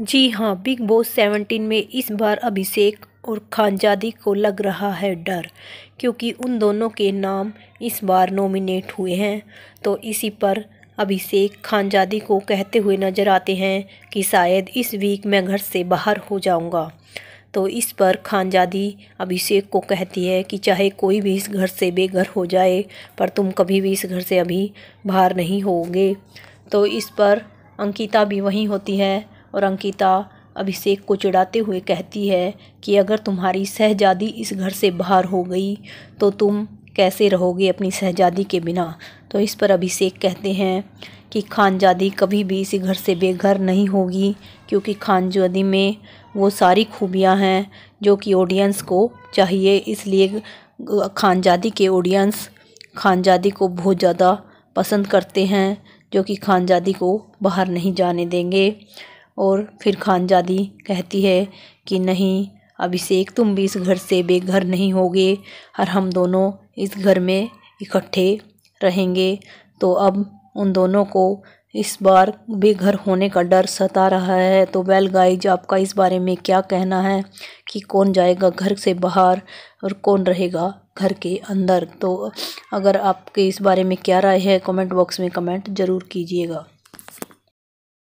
जी हाँ big boss 17 में इस बार अभिषेक और खानजादी को लग रहा है डर क्योंकि उन दोनों के नाम इस बार नॉमिनेट हुए हैं तो इसी पर अभिषेक खानजादी को कहते हुए नज़र आते हैं कि शायद इस वीक मैं घर से बाहर हो जाऊंगा तो इस पर खानजादी अभिषेक को कहती है कि चाहे कोई भी इस घर से बेघर हो जाए पर तुम कभी भी इस घर से अभी बाहर नहीं होगे तो इस पर अंकिता भी वहीं होती है और अंकिता अभिषेक को चिढ़ाते हुए कहती है कि अगर तुम्हारी शहजादी इस घर से बाहर हो गई तो तुम कैसे रहोगे अपनी शहजादी के बिना तो इस पर अभिषेक कहते हैं कि खानजादी कभी भी इसी घर से बेघर नहीं होगी क्योंकि खानजादी में वो सारी खूबियां हैं जो कि ऑडियंस को चाहिए इसलिए खानजादी के ऑडियंस खानजादी को बहुत ज़्यादा पसंद करते हैं जो कि खानजादी को बाहर नहीं जाने देंगे और फिर खानजादी कहती है कि नहीं अभिषेक तुम भी इस घर से बेघर नहीं होगे और हम दोनों इस घर में इकट्ठे रहेंगे तो अब उन दोनों को इस बार बेघर होने का डर सता रहा है तो वेल गाइज आपका इस बारे में क्या कहना है कि कौन जाएगा घर से बाहर और कौन रहेगा घर के अंदर तो अगर आपके इस बारे में क्या राय है कमेंट बॉक्स में कमेंट ज़रूर कीजिएगा